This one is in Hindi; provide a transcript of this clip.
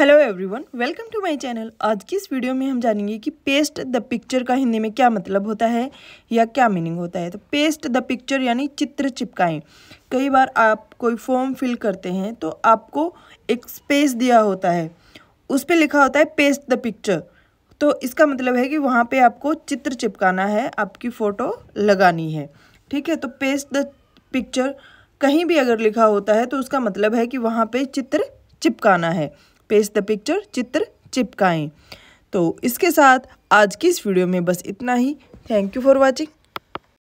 hello everyone welcome to my channel आज की इस वीडियो में हम जानेंगे कि पेस्ट द पिक्चर का हिंदी में क्या मतलब होता है या क्या मीनिंग होता है तो पेस्ट द पिक्चर यानी चित्र चिपकाएं कई बार आप कोई फॉर्म फिल करते हैं तो आपको एक स्पेस दिया होता है उस पर लिखा होता है पेस्ट द पिक्चर तो इसका मतलब है कि वहाँ पर आपको चित्र चिपकाना है आपकी फ़ोटो लगानी है ठीक है तो पेस्ट द पिक्चर कहीं भी अगर लिखा होता है तो उसका मतलब है कि वहाँ पर चित्र चिपकाना है पेस्ट द पिक्चर चित्र चिपकाएं तो इसके साथ आज की इस वीडियो में बस इतना ही थैंक यू फॉर वॉचिंग